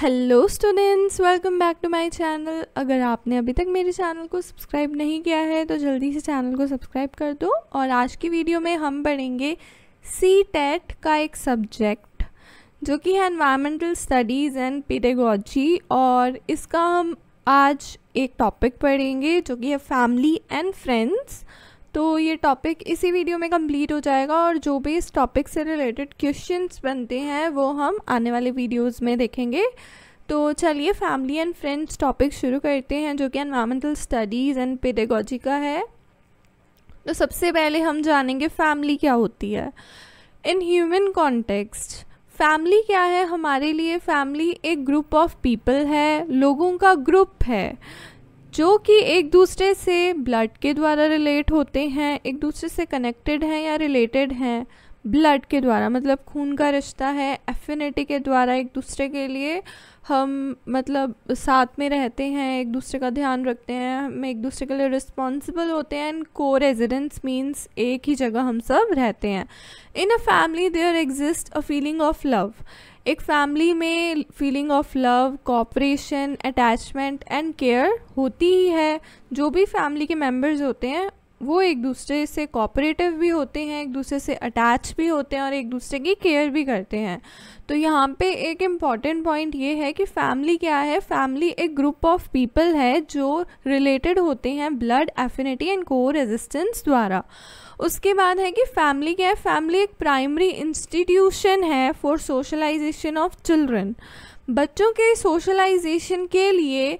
Hello students welcome back to my channel अगर आपने अभी तक मेरे चैनल को सब्सक्राइब नहीं किया है तो जल्दी से चैनल को सब्सक्राइब कर दो और आज की वीडियो में हम पढ़ेंगे सी टेट e का एक सब्जेक्ट जो कि है एनवायरमेंटल स्टडीज़ एंड पेडेगोजी और इसका हम आज एक टॉपिक पढ़ेंगे जो कि है फैमिली एंड फ्रेंड्स तो ये टॉपिक इसी वीडियो में कंप्लीट हो जाएगा और जो भी इस टॉपिक से रिलेटेड क्वेश्चंस बनते हैं वो हम आने वाले वीडियोस में देखेंगे तो चलिए फैमिली एंड फ्रेंड्स टॉपिक शुरू करते हैं जो कि एनवायरमेंटल स्टडीज़ एंड पेडेगोजी का है तो सबसे पहले हम जानेंगे फैमिली क्या होती है इन ह्यूमन कॉन्टेक्स्ट फैमिली क्या है हमारे लिए फैमिली एक ग्रुप ऑफ पीपल है लोगों का ग्रुप है जो कि एक दूसरे से ब्लड के द्वारा रिलेट होते हैं एक दूसरे से कनेक्टेड हैं या रिलेटेड हैं ब्लड के द्वारा मतलब खून का रिश्ता है एफिनिटी के द्वारा एक दूसरे के लिए हम मतलब साथ में रहते हैं एक दूसरे का ध्यान रखते हैं हम एक दूसरे के लिए रिस्पॉन्सिबल होते हैं एंड को रेजिडेंस मीन्स एक ही जगह हम सब रहते हैं in a family there exist a feeling of love एक फैमिली में feeling of love cooperation attachment and care होती ही है जो भी फैमिली के मेम्बर्स होते हैं वो एक दूसरे से कॉपरेटिव भी होते हैं एक दूसरे से अटैच भी होते हैं और एक दूसरे की केयर भी करते हैं तो यहाँ पे एक इम्पॉर्टेंट पॉइंट ये है कि फैमिली क्या है फैमिली एक ग्रुप ऑफ पीपल है जो रिलेटेड होते हैं blood affinity and co residence द्वारा उसके बाद है कि फैमिली क्या है फैमिली एक प्राइमरी इंस्टीट्यूशन है फॉर सोशलाइजेशन ऑफ चिल्ड्रन बच्चों के सोशलाइजेशन के लिए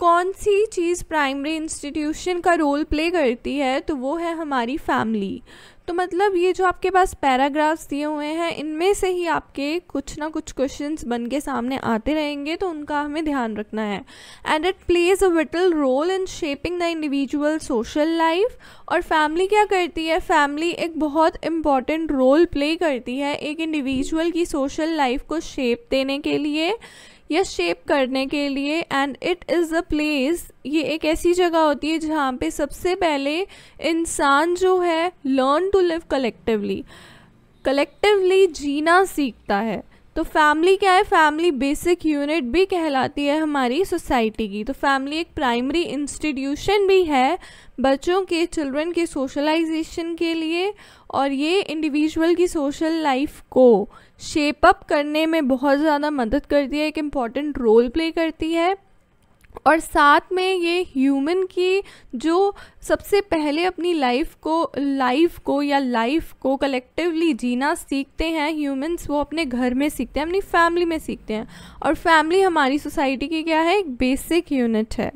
कौन सी चीज़ प्राइमरी इंस्टीट्यूशन का रोल प्ले करती है तो वो है हमारी फैमिली तो मतलब ये जो आपके पास पैराग्राफ्स दिए हुए हैं इनमें से ही आपके कुछ ना कुछ क्वेश्चंस बन के सामने आते रहेंगे तो उनका हमें ध्यान रखना है and it plays a vital role in shaping the individual social life और फैमिली क्या करती है फैमिली एक बहुत इम्पॉर्टेंट रोल प्ले करती है एक इंडिविजुअल की सोशल लाइफ को शेप देने के लिए या शेप करने के लिए and it is a place ये एक ऐसी जगह होती है जहाँ पे सबसे पहले इंसान जो है learn to live collectively collectively जीना सीखता है तो फैमिली क्या है फैमिली बेसिक यूनिट भी कहलाती है हमारी सोसाइटी की तो फैमिली एक प्राइमरी इंस्टीट्यूशन भी है बच्चों के चिल्ड्रन के सोशलाइजेशन के लिए और ये इंडिविजुअल की सोशल लाइफ को शेप अप करने में बहुत ज़्यादा मदद करती है एक इम्पॉर्टेंट रोल प्ले करती है और साथ में ये ह्यूमन की जो सबसे पहले अपनी लाइफ को लाइफ को या लाइफ को कलेक्टिवली जीना सीखते हैं ह्यूमंस वो अपने घर में सीखते हैं अपनी फैमिली में सीखते हैं और फैमिली हमारी सोसाइटी की क्या है एक बेसिक यूनिट है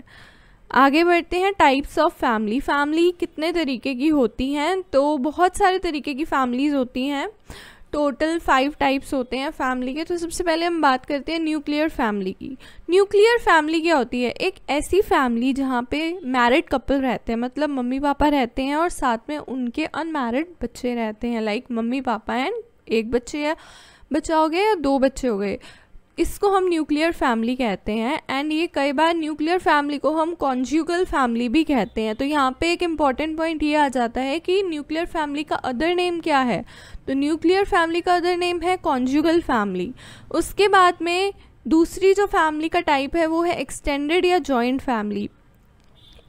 आगे बढ़ते हैं टाइप्स ऑफ फैमिली फैमिली कितने तरीके की होती हैं तो बहुत सारे तरीके की फैमिलीज़ होती हैं टोटल फाइव टाइप्स होते हैं फैमिली के तो सबसे पहले हम बात करते हैं न्यूक्लियर फैमिली की न्यूक्लियर फैमिली क्या होती है एक ऐसी फैमिली जहाँ पे मैरिड कपल रहते हैं मतलब मम्मी पापा रहते हैं और साथ में उनके अनमैरिड बच्चे रहते हैं लाइक मम्मी पापा एंड एक बच्चे या बच्चा हो गया या दो बच्चे हो गए इसको हम न्यूक्लियर फैमिली कहते हैं एंड ये कई बार न्यूक्लियर फैमिली को हम कॉन्ज्यूगल फैमिली भी कहते हैं तो यहाँ पे एक इम्पॉर्टेंट पॉइंट ये आ जाता है कि न्यूक्लियर फैमिली का अदर नेम क्या है तो न्यूक्लियर फैमिली का अदर नेम है कॉन्ज्यूगल फैमिली उसके बाद में दूसरी जो फैमिली का टाइप है वो है एक्सटेंडेड या जॉइंट फैमिली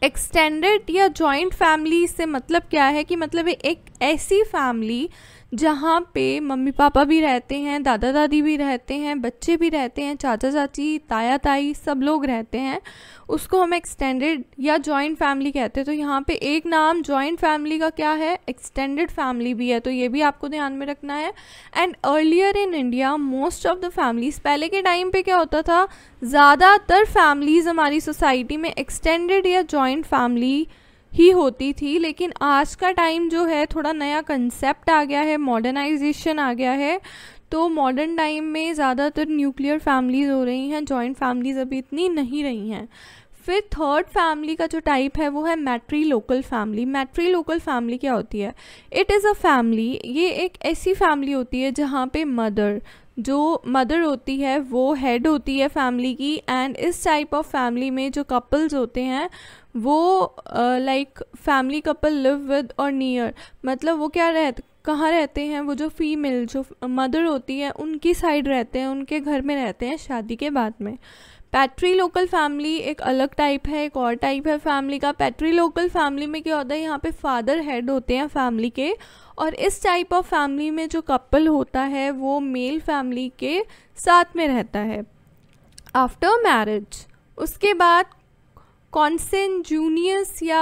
एक्सटेंडेड या जॉइंट फैमिली से मतलब क्या है कि मतलब एक ऐसी फैमिली जहाँ पे मम्मी पापा भी रहते हैं दादा दादी भी रहते हैं बच्चे भी रहते हैं चाचा चाची ताया ताई सब लोग रहते हैं उसको हम एक्सटेंडेड या जॉइंट फैमिली कहते हैं तो यहाँ पे एक नाम जॉइंट फैमिली का क्या है एक्सटेंडेड फैमिली भी है तो ये भी आपको ध्यान में रखना है and earlier in India most of the families पहले के टाइम पे क्या होता था ज़्यादातर फैमिलीज़ हमारी सोसाइटी में एक्सटेंडेड या जॉइंट फैमिली ही होती थी लेकिन आज का टाइम जो है थोड़ा नया कंसेप्ट आ गया है मॉडर्नाइजेशन आ गया है तो मॉडर्न टाइम में ज़्यादातर न्यूक्लियर फैमिलीज़ हो रही हैं जॉइंट फैमिलीज़ अभी इतनी नहीं रही हैं फिर थर्ड फैमिली का जो टाइप है वो है matrilocal family matrilocal family क्या होती है इट इज़ अ फैमिली ये एक ऐसी फैमिली होती है जहाँ पे मदर जो मदर होती है वो हेड होती है फैमिली की एंड इस टाइप ऑफ फैमिली में जो कपल्स होते हैं वो like family couple live with और नियर मतलब वो क्या रह कहाँ रहते हैं वो जो फीमेल जो मदर होती है उनकी साइड रहते हैं उनके घर में रहते हैं शादी के बाद में पैट्री लोकल फैमिली एक अलग टाइप है एक और टाइप है फैमिली का पैट्री लोकल फैमिली में क्या होता है यहाँ पे फादर हेड होते हैं फैमिली के और इस टाइप ऑफ फैमिली में जो कपल होता है वो मेल फैमिली के साथ में रहता है आफ्टर मैरिज उसके बाद कॉन्सेंजूनियस या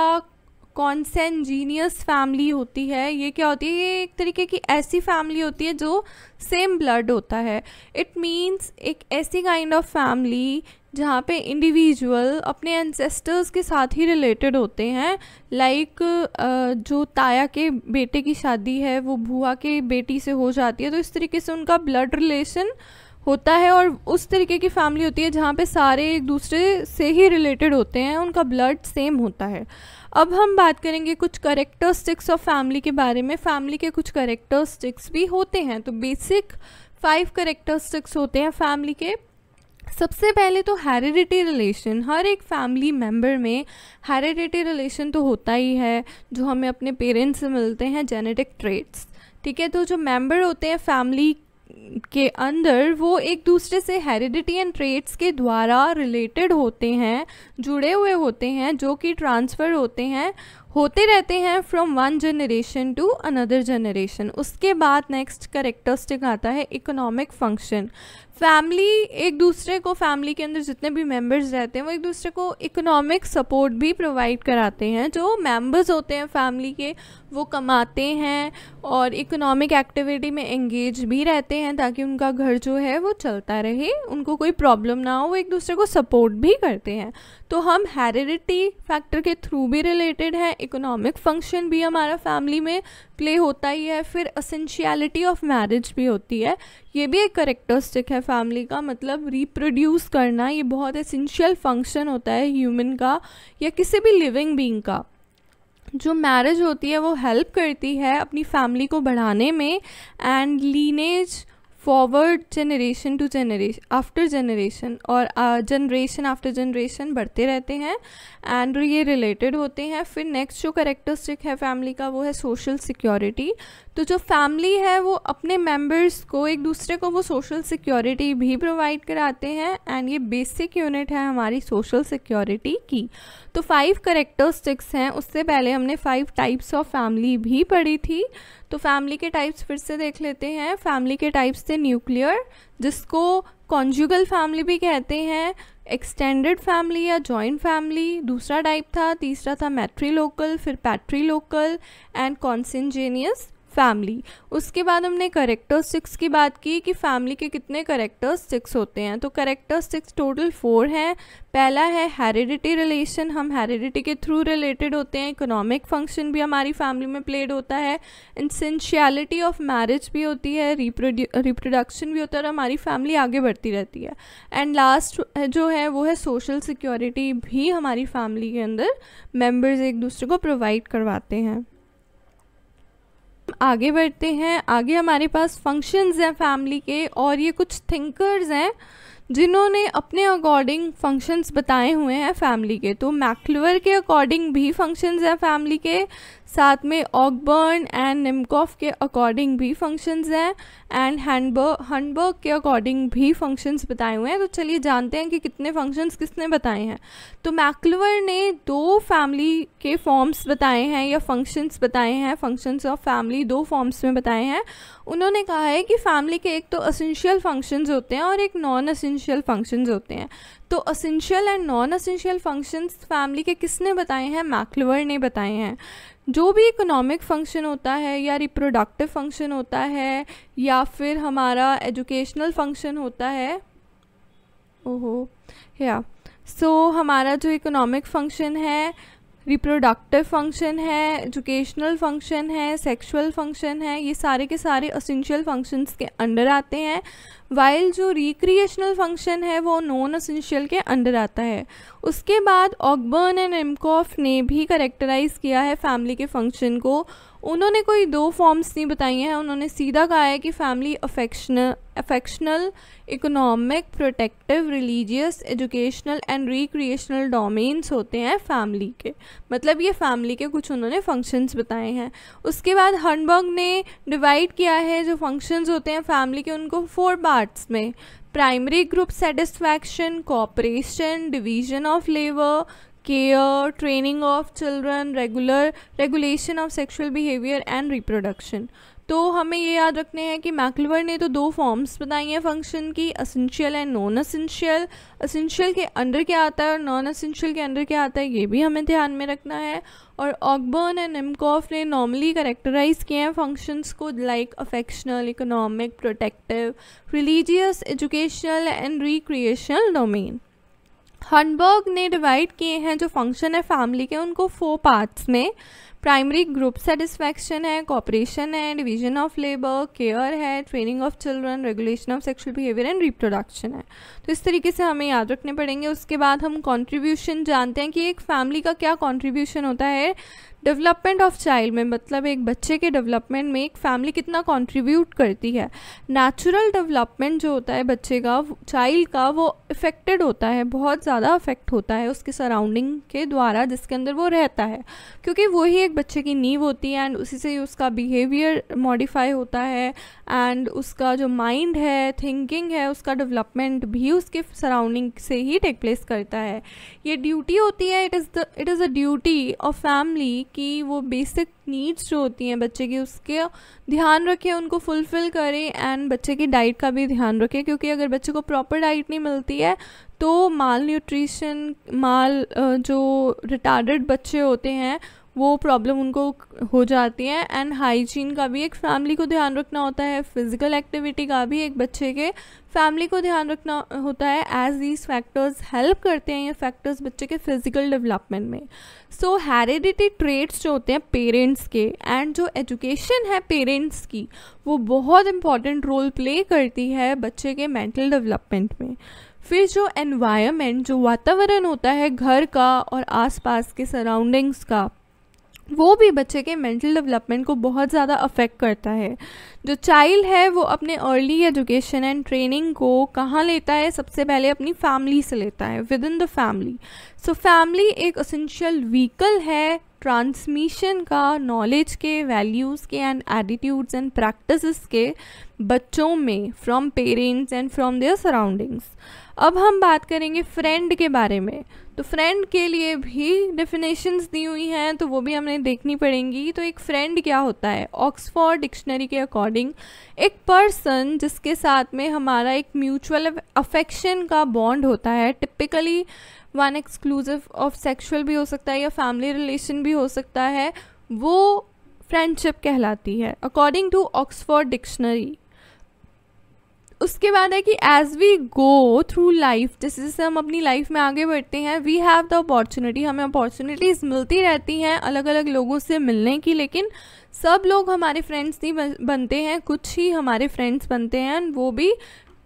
कॉन्सेंजीनियस फैमिली होती है ये क्या होती है ये एक तरीके की ऐसी फैमिली होती है जो सेम ब्लड होता है इट मीन्स एक ऐसी काइंड ऑफ फैमिली जहाँ पे इंडिविजुअल अपने एंसेस्टर्स के साथ ही रिलेटेड होते हैं लाइक like, जो ताया के बेटे की शादी है वो भुआ के बेटी से हो जाती है तो इस तरीके से उनका ब्लड रिलेशन होता है और उस तरीके की फैमिली होती है जहाँ पे सारे एक दूसरे से ही रिलेटेड होते हैं उनका ब्लड सेम होता है अब हम बात करेंगे कुछ करेक्टरस्टिक्स ऑफ फैमिली के बारे में फैमिली के कुछ करेक्टरस्टिक्स भी होते हैं तो बेसिक फाइव करेक्टरस्टिक्स होते हैं फैमिली के सबसे पहले तो हेरिडिटी रिलेशन हर एक फैमिली मेम्बर में हेरिडिटी रिलेशन तो होता ही है जो हमें अपने पेरेंट्स से मिलते हैं जेनेटिक ट्रेट्स ठीक है तो जो मेंबर होते हैं फैमिली के अंदर वो एक दूसरे से हेरिडिटी एंड ट्रेट्स के द्वारा रिलेटेड होते हैं जुड़े हुए होते हैं जो कि ट्रांसफ़र होते हैं होते रहते हैं from one generation to another generation उसके बाद नेक्स्ट करेक्टरिस्टिक आता है इकोनॉमिक फंक्शन फैमिली एक दूसरे को फैमिली के अंदर जितने भी मेंबर्स रहते हैं वो एक दूसरे को इकोनॉमिक सपोर्ट भी प्रोवाइड कराते हैं जो मेंबर्स होते हैं फैमिली के वो कमाते हैं और इकोनॉमिक एक्टिविटी में एंगेज भी रहते हैं ताकि उनका घर जो है वो चलता रहे उनको कोई प्रॉब्लम ना हो वो एक दूसरे को सपोर्ट भी करते हैं तो हम हेरिडिटी फैक्टर के थ्रू भी रिलेटेड हैं इकोनॉमिक फंक्शन भी हमारा फैमिली में प्ले होता ही है फिर असेंशियलिटी ऑफ मैरिज भी होती है ये भी एक करेक्टरिस्टिक है फैमिली का मतलब रिप्रोड्यूस करना ये बहुत असेंशियल फंक्शन होता है ह्यूमन का या किसी भी लिविंग बींग का जो मैरिज होती है वो हेल्प करती है अपनी फैमिली को बढ़ाने में and lineage forward generation to generation after generation और जनरेशन आफ्टर जनरेशन बढ़ते रहते हैं एंड ये रिलेटेड होते हैं फिर नेक्स्ट जो करेक्टरिस्टिक है फैमिली का वो है सोशल सिक्योरिटी तो जो फैमिली है वो अपने मेम्बर्स को एक दूसरे को वो सोशल सिक्योरिटी भी प्रोवाइड कराते हैं एंड ये बेसिक यूनिट है हमारी सोशल सिक्योरिटी की तो फाइव करेक्टरिस्टिक्स हैं उससे पहले हमने फाइव टाइप्स ऑफ फैमिली भी पढ़ी थी तो फैमिली के टाइप्स फिर से देख लेते हैं फैमिली के टाइप्स थे है न्यूक्लियर जिसको कॉन्जुगल फैमिली भी कहते हैं एक्सटेंडेड फैमिली या जॉइंट फैमिली दूसरा टाइप था तीसरा था मैट्रीलोकल फिर पैट्रीलोकल एंड कॉन्सेंजेनियस फैमिली उसके बाद हमने करेक्टर सिक्स की बात की कि फैमिली के कितने करेक्टर सिक्स होते हैं तो करेक्टर सिक्स टोटल फोर हैं पहला है हेरिडिटी रिलेशन हम हेरिडिटी के थ्रू रिलेटेड होते हैं इकोनॉमिक फंक्शन भी हमारी फैमिली में प्लेड होता है इंसेंशियलिटी ऑफ मैरिज भी होती है रिप्रोडक्शन भी होता है और हमारी फैमिली आगे बढ़ती रहती है एंड लास्ट जो है वो है सोशल सिक्योरिटी भी हमारी फैमिली के अंदर मेम्बर्स एक दूसरे को प्रोवाइड करवाते हैं आगे बढ़ते हैं आगे हमारे पास फंक्शंस हैं फैमिली के और ये कुछ थिंकर्स हैं जिन्होंने अपने अकॉर्डिंग फंक्शंस बताए हुए हैं फैमिली के तो मैक्लुअर के अकॉर्डिंग भी फंक्शंस हैं फैमिली के साथ में ऑकबर्न एंड निमकॉफ के अकॉर्डिंग भी फंक्शंस हैं एंड हैंडबर्ग हंडबर्ग के अकॉर्डिंग भी फंक्शंस बताए हुए हैं तो चलिए जानते हैं कि कितने फंक्शंस किसने बताए हैं तो मैकलवर ने दो फैमिली के फॉर्म्स बताए हैं या फंक्शंस बताए हैं फंक्शंस ऑफ फैमिली दो फॉर्म्स में बताए हैं उन्होंने कहा है कि फैमिली के एक तो असेंशियल फंक्शंस होते हैं और एक नॉन असेंशियल फंक्शंस होते हैं तो essential and non essential functions family के किसने बताए हैं मैकलवर ने बताए हैं जो भी इकोनॉमिक फंक्शन होता है या रिप्रोडक्टिव फंक्शन होता है या फिर हमारा एजुकेशनल फंक्शन होता है ओहो या सो हमारा जो इकोनॉमिक फंक्शन है रिप्रोडक्टिव फंक्शन है एजुकेशनल फंक्शन है सेक्सुअल फंक्शन है ये सारे के सारे असेंशियल फंक्शंस के अंडर आते हैं वाइल जो रिक्रिएशनल फंक्शन है वो नॉन असेंशियल के अंडर आता है उसके बाद ऑकबर्न एंड एमकॉफ ने भी करेक्टराइज़ किया है फैमिली के फंक्शन को उन्होंने कोई दो फॉर्म्स नहीं बताई हैं उन्होंने सीधा कहा है कि family affectional affectional economic protective religious educational and recreational domains होते हैं फैमिली के मतलब ये फैमिली के कुछ उन्होंने फंक्शंस बताए हैं उसके बाद हर्नबर्ग ने डिवाइड किया है जो फंक्शंस होते हैं फैमिली के उनको फोर पार्ट्स में primary group satisfaction, cooperation, division of labor, care, training of children, regular regulation of sexual behavior and reproduction. तो हमें ये याद रखने हैं कि मैकलवर ने तो दो फॉर्म्स बताई हैं फंक्शन की essential and non essential essential के अंडर क्या आता है और नॉन असेंशियल के अंडर क्या आता है ये भी हमें ध्यान में रखना है और ऑकबर्न एंड एमकॉफ ने नॉर्मली करेक्टराइज किए हैं फंक्शंस को like affectional economic protective religious educational and recreational domain हनबर्ग ने डिवाइड किए हैं जो फंक्शन है फैमिली के उनको फोर पार्ट्स में प्राइमरी ग्रुप सेटिस्फैक्शन है कॉपरेशन है डिवीजन ऑफ लेबर केयर है training of children regulation of sexual behaviour and reproduction है तो इस तरीके से हमें याद रखने पड़ेंगे उसके बाद हम कॉन्ट्रीब्यूशन जानते हैं कि एक फैमिली का क्या कॉन्ट्रीब्यूशन होता है डेवलपमेंट ऑफ चाइल्ड में मतलब एक बच्चे के डेवलपमेंट में एक फैमिली कितना कंट्रीब्यूट करती है नेचुरल डेवलपमेंट जो होता है बच्चे का चाइल्ड का वो इफ़ेक्टेड होता है बहुत ज़्यादा अफेक्ट होता है उसके सराउंडिंग के द्वारा जिसके अंदर वो रहता है क्योंकि वही एक बच्चे की नींव होती है एंड उसी से उसका बिहेवियर मॉडिफाई होता है एंड उसका जो माइंड है थिंकिंग है उसका डेवलपमेंट भी उसके सराउंडिंग से ही टेक प्लेस करता है ये ड्यूटी होती है it is the it is a duty of family की वो बेसिक नीड्स जो होती हैं बच्चे की उसके ध्यान रखें उनको फुलफ़िल करें एंड बच्चे की डाइट का भी ध्यान रखें क्योंकि अगर बच्चे को प्रॉपर डाइट नहीं मिलती है तो माल न्यूट्रिशन माल जो रिटार्डेड बच्चे होते हैं वो प्रॉब्लम उनको हो जाती है एंड हाइजीन का भी एक फैमिली को ध्यान रखना होता है फिज़िकल एक्टिविटी का भी एक बच्चे के फैमिली को ध्यान रखना होता है एज दीज फैक्टर्स हेल्प करते हैं ये फैक्टर्स बच्चे के फिज़िकल डेवलपमेंट में सो हेरिडिटी ट्रेड्स जो होते हैं पेरेंट्स के एंड जो एजुकेशन है पेरेंट्स की वो बहुत इंपॉर्टेंट रोल प्ले करती है बच्चे के मेंटल डेवलपमेंट में फिर जो एनवायरनमेंट जो वातावरण होता है घर का और आसपास के सराउंडिंग्स का वो भी बच्चे के मेंटल डेवलपमेंट को बहुत ज़्यादा अफेक्ट करता है जो चाइल्ड है वो अपने अर्ली एजुकेशन एंड ट्रेनिंग को कहाँ लेता है सबसे पहले अपनी फैमिली से लेता है within the family so family एक असेंशियल व्हीकल है ट्रांसमिशन का नॉलेज के वैल्यूज़ के एंड एटीट्यूड्स एंड प्रैक्टिस के बच्चों में from parents and from their surroundings अब हम बात करेंगे फ्रेंड के बारे में तो फ्रेंड के लिए भी डेफिनेशंस दी हुई हैं तो वो भी हमने देखनी पड़ेंगी तो एक फ्रेंड क्या होता है ऑक्सफोर्ड डिक्शनरी के अकॉर्डिंग एक पर्सन जिसके साथ में हमारा एक म्यूचुअल अफेक्शन का बॉन्ड होता है typically one exclusive of sexual भी हो सकता है या फैमिली रिलेशन भी हो सकता है वो फ्रेंडशिप कहलाती है अकॉर्डिंग टू ऑक्सफोर्ड डिक्शनरी उसके बाद है कि as we go through life जैसे जैसे हम अपनी लाइफ में आगे बढ़ते हैं वी हैव द अपॉर्चुनिटी हमें अपॉर्चुनिटीज़ मिलती रहती हैं अलग अलग लोगों से मिलने की लेकिन सब लोग हमारे फ्रेंड्स नहीं बनते हैं कुछ ही हमारे फ्रेंड्स बनते हैं वो भी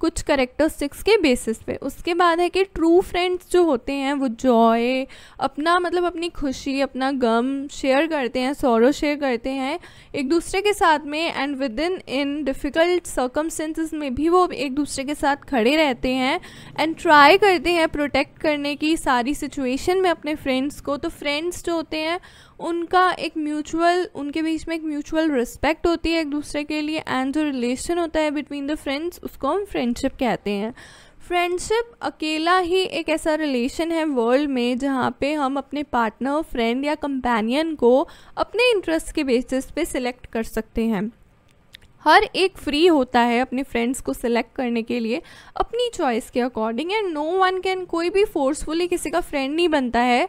कुछ करेक्टरस्टिक्स के बेसिस पे उसके बाद है कि ट्रू फ्रेंड्स जो होते हैं वो जॉय अपना मतलब अपनी खुशी अपना गम शेयर करते हैं सौरव शेयर करते हैं एक दूसरे के साथ में and within in difficult circumstances में भी वो एक दूसरे के साथ खड़े रहते हैं एंड ट्राई करते हैं प्रोटेक्ट करने की सारी सिचुएशन में अपने फ्रेंड्स को तो फ्रेंड्स जो होते हैं उनका एक म्यूचुअल उनके बीच में एक म्यूचुअल रिस्पेक्ट होती है एक दूसरे के लिए एंड जो रिलेशन होता है बिटवीन द फ्रेंड्स उसको हम फ्रेंडशिप कहते हैं फ्रेंडशिप अकेला ही एक ऐसा रिलेशन है वर्ल्ड में जहाँ पे हम अपने पार्टनर फ्रेंड या कंपेनियन को अपने इंटरेस्ट के बेसिस पे सिलेक्ट कर सकते हैं हर एक फ्री होता है अपने फ्रेंड्स को सिलेक्ट करने के लिए अपनी चॉइस के according and no one can कोई भी फोर्सफुली किसी का फ्रेंड नहीं बनता है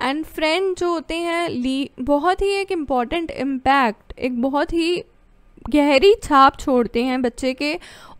एंड फ्रेंड जो होते हैं ली बहुत ही एक इम्पॉर्टेंट इम्पैक्ट एक बहुत ही गहरी छाप छोड़ते हैं बच्चे के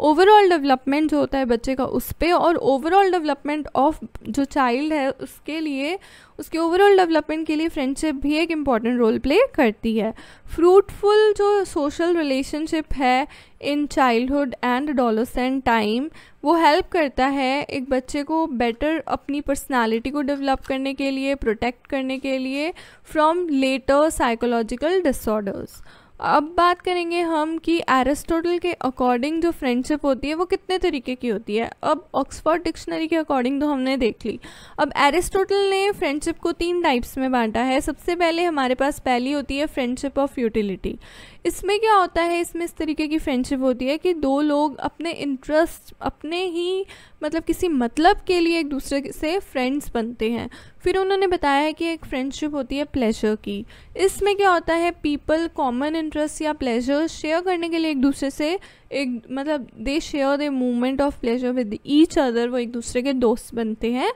ओवरऑल डेवलपमेंट जो होता है बच्चे का उस पर और ओवरऑल डेवलपमेंट ऑफ जो चाइल्ड है उसके लिए उसके ओवरऑल डेवलपमेंट के लिए फ्रेंडशिप भी एक इम्पॉर्टेंट रोल प्ले करती है फ्रूटफुल जो सोशल रिलेशनशिप है in childhood and adolescent time वो हेल्प करता है एक बच्चे को बेटर अपनी पर्सनालिटी को डेवलप करने के लिए प्रोटेक्ट करने के लिए फ्रॉम लेटर साइकोलॉजिकल डिसऑर्डर्स अब बात करेंगे हम कि एरिस्टोटल के अकॉर्डिंग जो फ्रेंडशिप होती है वो कितने तरीके की होती है अब ऑक्सफोर्ड डिक्शनरी के अकॉर्डिंग तो हमने देख ली अब एरिस्टोटल ने फ्रेंडशिप को तीन टाइप्स में बांटा है सबसे पहले हमारे पास पहली होती है फ्रेंडशिप ऑफ यूटिलिटी इसमें क्या होता है इसमें इस तरीके की फ्रेंडशिप होती है कि दो लोग अपने इंटरेस्ट अपने ही मतलब किसी मतलब के लिए एक दूसरे से फ्रेंड्स बनते हैं फिर उन्होंने बताया है कि एक फ्रेंडशिप होती है प्लेजर की इसमें क्या होता है पीपल कॉमन इंटरेस्ट या प्लेजर शेयर करने के लिए एक दूसरे से एक मतलब they share the movement of pleasure with each other वो एक दूसरे के दोस्त बनते हैं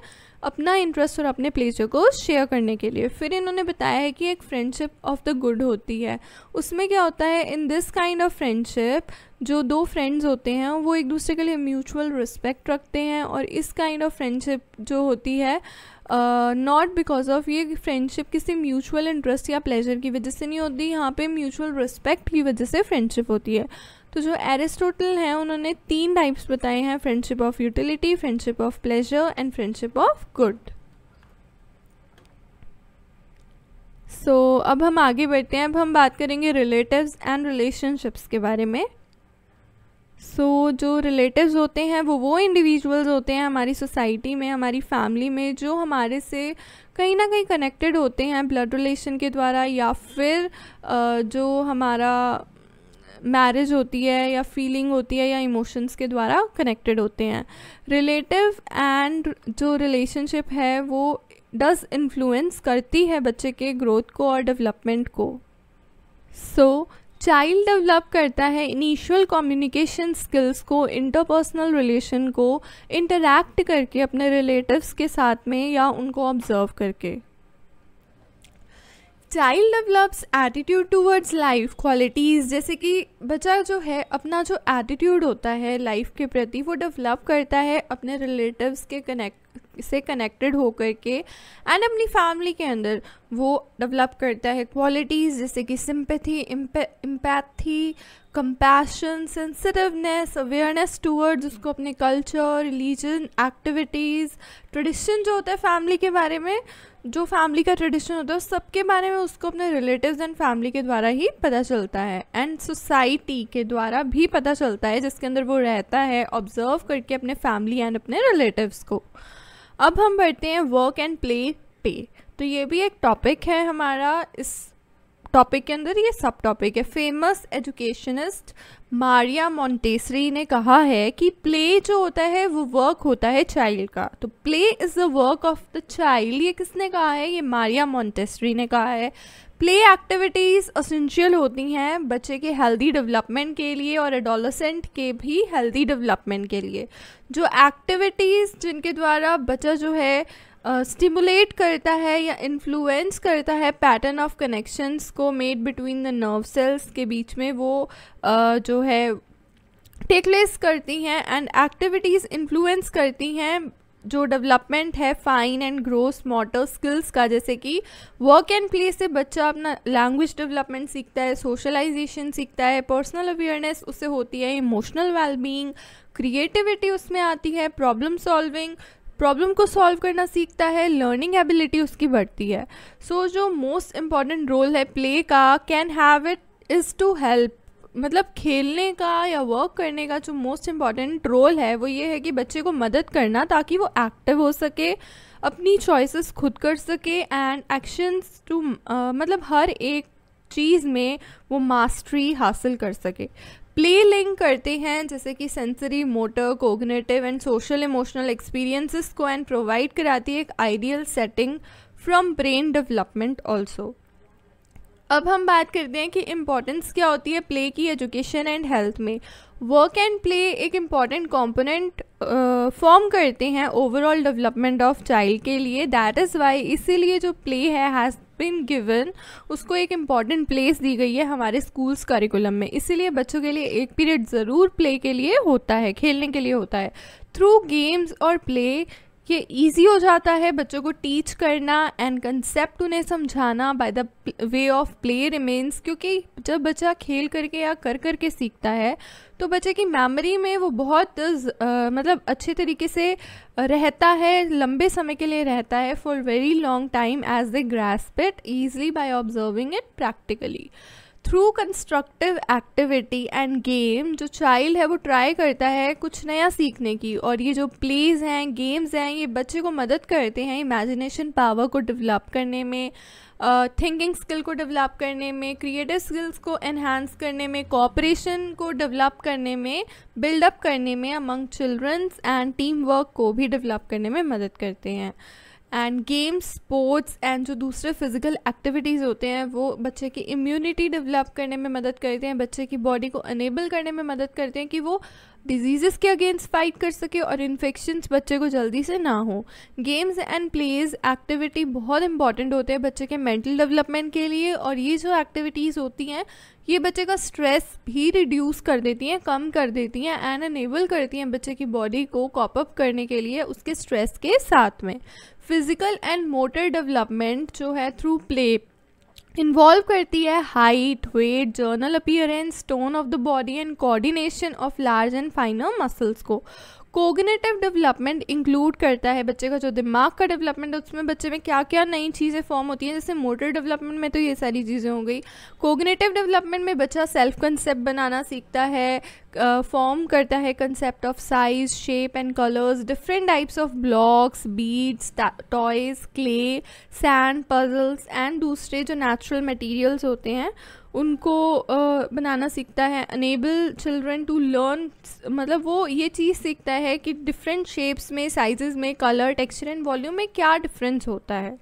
अपना इंटरेस्ट और अपने प्लेजर को शेयर करने के लिए फिर इन्होंने बताया है कि एक फ्रेंडशिप ऑफ द गुड होती है उसमें क्या होता है in this kind of friendship जो दो फ्रेंड्स होते हैं वो एक दूसरे के लिए म्यूचुअल रिस्पेक्ट रखते हैं और इस काइंड ऑफ फ्रेंडशिप जो होती है नॉट बिकॉज ऑफ ये फ्रेंडशिप किसी म्यूचुअल इंटरेस्ट या प्लेजर की वजह से नहीं होती यहाँ पे म्यूचुअल रिस्पेक्ट की वजह से फ्रेंडशिप होती है तो जो एरिस्टोटल हैं उन्होंने तीन टाइप्स बताए हैं friendship of utility friendship of pleasure and friendship of good so अब हम आगे बढ़ते हैं अब हम बात करेंगे रिलेटिव्स एंड रिलेशनशिप्स के बारे में सो so, जो रिलेटिव्स होते हैं वो वो इंडिविजुअल्स होते हैं हमारी सोसाइटी में हमारी फैमिली में जो हमारे से कहीं ना कहीं कनेक्टेड होते हैं ब्लड रिलेशन के द्वारा या फिर जो हमारा मैरिज होती है या फीलिंग होती है या इमोशंस के द्वारा कनेक्टेड होते हैं रिलेटिव एंड जो रिलेशनशिप है वो डज इन्फ्लुएंस करती है बच्चे के ग्रोथ को और डेवलपमेंट को सो चाइल्ड डेवलप करता है इनिशियल कम्युनिकेशन स्किल्स को इंटरपर्सनल रिलेशन को इंटरैक्ट करके अपने रिलेटिव्स के साथ में या उनको ऑब्जर्व करके child develops attitude towards life qualities जैसे कि बच्चा जो है अपना जो एटीट्यूड होता है लाइफ के प्रति वो डेवलप करता है अपने रिलेटिव्स के कनेक्ट से कनेक्टेड होकर के एंड अपनी फैमिली के अंदर वो डेवलप करता है क्वालिटीज़ जैसे कि sympathy empathy compassion sensitiveness awareness towards उसको अपने कल्चर रिलीजन एक्टिविटीज़ ट्रेडिशन जो होता है फैमिली के बारे में जो फैमिली का ट्रेडिशन होता है सबके बारे में उसको अपने रिलेटिव्स एंड फैमिली के द्वारा ही पता चलता है एंड सोसाइटी के द्वारा भी पता चलता है जिसके अंदर वो रहता है ऑब्जर्व करके अपने फैमिली एंड अपने रिलेटिव्स को अब हम बढ़ते हैं वर्क एंड प्ले पे तो ये भी एक टॉपिक है हमारा इस टॉपिक के अंदर ये सब टॉपिक है फेमस एजुकेशनिस्ट मारिया मॉन्टेसरी ने कहा है कि प्ले जो होता है वो वर्क होता है चाइल्ड का तो play is the work of the child ये किसने कहा है ये मारिया मोन्टेसरी ने कहा है प्ले एक्टिविटीज़ असेंशियल होती हैं बच्चे के हेल्दी डेवलपमेंट के लिए और एडोलसेंट के भी हेल्दी डेवलपमेंट के लिए जो एक्टिविटीज़ जिनके द्वारा बच्चा जो है स्टिमुलेट uh, करता है या इन्फ्लुएंस करता है पैटर्न ऑफ कनेक्शंस को made between the nerve cells के बीच में वो uh, जो है टेक प्लेस करती हैं एंड एक्टिविटीज़ इन्फ्लुएंस करती हैं जो डेवलपमेंट है fine and gross motor skills का जैसे कि वर्क एंड प्ले से बच्चा अपना लैंग्वेज डेवलपमेंट सीखता है सोशलाइजेशन सीखता है पर्सनल अवेयरनेस उससे होती है इमोशनल वेलबींग क्रिएटिविटी उसमें आती है प्रॉब्लम सॉल्विंग प्रॉब्लम को सॉल्व करना सीखता है लर्निंग एबिलिटी उसकी बढ़ती है सो so, जो मोस्ट इम्पॉर्टेंट रोल है प्ले का can have it is to help मतलब खेलने का या वर्क करने का जो मोस्ट इम्पॉर्टेंट रोल है वो ये है कि बच्चे को मदद करना ताकि वो एक्टिव हो सके अपनी चॉइसेस खुद कर सके एंड एक्शंस टू मतलब हर एक चीज़ में वो मास्टरी हासिल कर सके प्ले लिंक करते हैं जैसे कि sensory motor cognitive and social emotional experiences को एंड प्रोवाइड कराती है एक ideal setting from brain development also अब हम बात करते हैं कि इम्पॉर्टेंस क्या होती है प्ले की एजुकेशन एंड हेल्थ में वर्क एंड प्ले एक इम्पॉर्टेंट कॉम्पोनेंट फॉर्म करते हैं ओवरऑल डेवलपमेंट ऑफ चाइल्ड के लिए दैट इज़ वाई इसीलिए जो प्ले है हैज़ बिन गिवन उसको एक इम्पॉर्टेंट प्लेस दी गई है हमारे स्कूल्स करिकुलम में इसीलिए बच्चों के लिए एक पीरियड ज़रूर प्ले के लिए होता है खेलने के लिए होता है थ्रू गेम्स और प्ले ये इजी हो जाता है बच्चों को टीच करना एंड कंसेप्ट उन्हें समझाना by the way of play remains क्योंकि जब बच्चा खेल करके या कर कर के सीखता है तो बच्चे की मेमोरी में वो बहुत आ, मतलब अच्छे तरीके से रहता है लंबे समय के लिए रहता है for very long time as they grasp easily by observing it practically through constructive activity and game जो चाइल्ड है वो ट्राई करता है कुछ नया सीखने की और ये जो प्लेज हैं गेम्स हैं ये बच्चे को मदद करते हैं इमेजिनेशन पावर को डेवलप करने में थिंकिंग uh, स्किल को डेवलप करने में क्रिएटिव स्किल्स को एनहांस करने में कॉपरेशन को डेवलप करने में बिल्डअप करने में among childrens and team work को भी डेवलप करने में मदद करते हैं एंड गेम्स स्पोर्ट्स एंड जो दूसरे फिज़िकल एक्टिविटीज़ होते हैं वो बच्चे की इम्यूनिटी डेवलप करने में मदद करते हैं बच्चे की बॉडी को अनेबल करने में मदद करते हैं कि वो डिजीज़ के अगेंस्ट फाइट कर सके और इन्फेक्शन बच्चे को जल्दी से ना हो गेम्स एंड प्लेज एक्टिविटी बहुत इंपॉर्टेंट होते हैं बच्चे के मेंटल डेवलपमेंट के लिए और ये जो एक्टिविटीज़ होती हैं ये बच्चे का स्ट्रेस भी रिड्यूस कर देती हैं कम कर देती हैं एंड अनेबल करती हैं बच्चे की बॉडी को कॉपअप करने के लिए उसके स्ट्रेस के साथ में फिज़िकल एंड मोटर डेवलपमेंट जो है थ्रू प्ले इन्वॉल्व करती है height weight general appearance tone of the body and coordination of large and finer muscles को कोगनेटिव डेवलपमेंट इंक्लूड करता है बच्चे का जो दिमाग का डेवलपमेंट है उसमें बच्चे में क्या क्या नई चीज़ें फॉर्म होती हैं जैसे मोटर डेवलपमेंट में तो ये सारी चीज़ें हो गई कोगनेटिव डेवलपमेंट में बच्चा सेल्फ कंसेप्ट बनाना सीखता है फॉर्म uh, करता है concept of size shape and colours different types of blocks beads toys clay sand puzzles and दूसरे जो नेचुरल मटेरियल्स होते हैं उनको बनाना सीखता है अनेबल चिल्ड्रन टू लर्न मतलब वो ये चीज़ सीखता है कि डिफरेंट शेप्स में साइज़ में कलर टेक्सचर एंड वॉल्यूम में क्या डिफरेंस होता है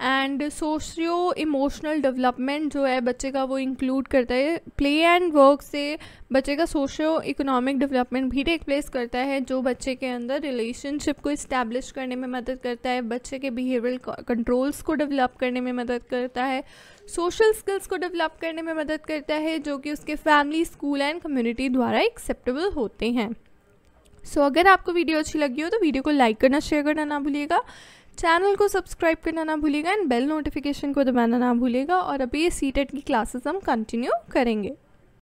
एंड सोशियो इमोशनल डेवलपमेंट जो है बच्चे का वो इंक्लूड करता है प्ले एंड वर्क से बच्चे का सोशियो इकोनॉमिक डेवलपमेंट भी टेक प्लेस करता है जो बच्चे के अंदर रिलेशनशिप को इस्टेब्लिश करने में मदद करता है बच्चे के बिहेवियर कंट्रोल्स को डेवलप करने में मदद करता है सोशल स्किल्स को डेवलप करने में मदद करता है जो कि उसके फैमिली स्कूल एंड कम्युनिटी द्वारा एक्सेप्टेबल होते हैं सो so, अगर आपको वीडियो अच्छी लगी हो तो वीडियो को लाइक करना शेयर करना ना भूलिएगा चैनल को सब्सक्राइब करना ना भूलिएगा एंड बेल नोटिफिकेशन को दबाना ना भूलिएगा और अभी ये सीटेट e की क्लासेस हम कंटिन्यू करेंगे